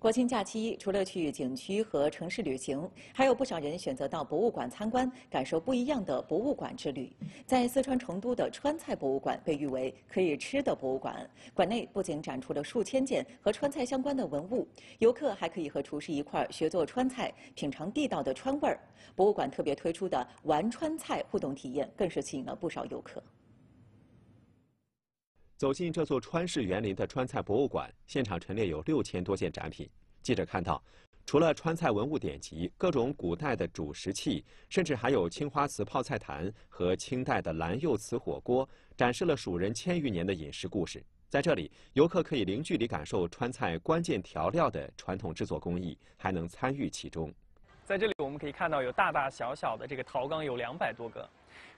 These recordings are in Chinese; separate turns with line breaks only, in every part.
国庆假期，除了去景区和城市旅行，还有不少人选择到博物馆参观，感受不一样的博物馆之旅。在四川成都的川菜博物馆，被誉为可以吃的博物馆。馆内不仅展出了数千件和川菜相关的文物，游客还可以和厨师一块儿学做川菜，品尝地道的川味儿。博物馆特别推出的玩川菜互动体验，更是吸引了不少游客。
走进这座川式园林的川菜博物馆，现场陈列有六千多件展品。记者看到，除了川菜文物典籍、各种古代的主食器，甚至还有青花瓷泡菜坛和清代的蓝釉瓷火锅，展示了蜀人千余年的饮食故事。在这里，游客可以零距离感受川菜关键调料的传统制作工艺，还能参与其中。
在这里，我们可以看到有大大小小的这个陶缸有两百多个，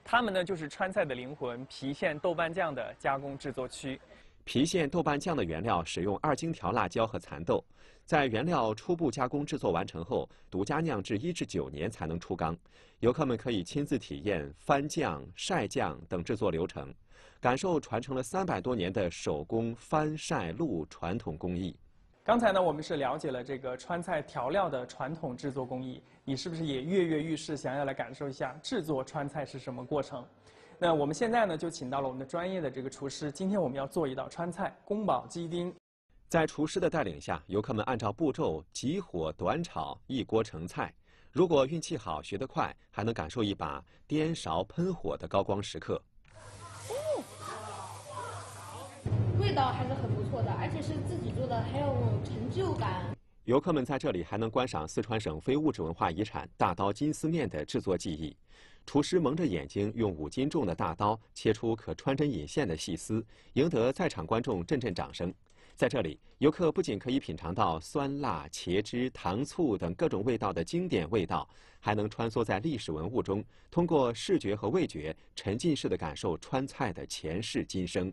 它们呢就是川菜的灵魂——郫县豆瓣酱的加工制作区。
郫县豆瓣酱的原料使用二荆条辣椒和蚕豆，在原料初步加工制作完成后，独家酿制一至九年才能出缸。游客们可以亲自体验翻酱、晒酱等制作流程，感受传承了三百多年的手工翻晒露传统工艺。
刚才呢，我们是了解了这个川菜调料的传统制作工艺，你是不是也跃跃欲试，想要来感受一下制作川菜是什么过程？那我们现在呢，就请到了我们的专业的这个厨师，今天我们要做一道川菜——宫保鸡丁。在厨师的带领下，游
客们按照步骤急火短炒，一锅成菜。如果运气好，学得快，还能感受一把颠勺喷火的高光时刻。味道还是很不错的，而且是自己做的，很有成就感。游客们在这里还能观赏四川省非物质文化遗产“大刀金丝面”的制作技艺。厨师蒙着眼睛，用五斤重的大刀切出可穿针引线的细丝，赢得在场观众阵阵掌声。在这里，游客不仅可以品尝到酸辣、茄汁、糖醋等各种味道的经典味道，还能穿梭在历史文物中，通过视觉和味觉沉浸式的感受川菜的前世今生。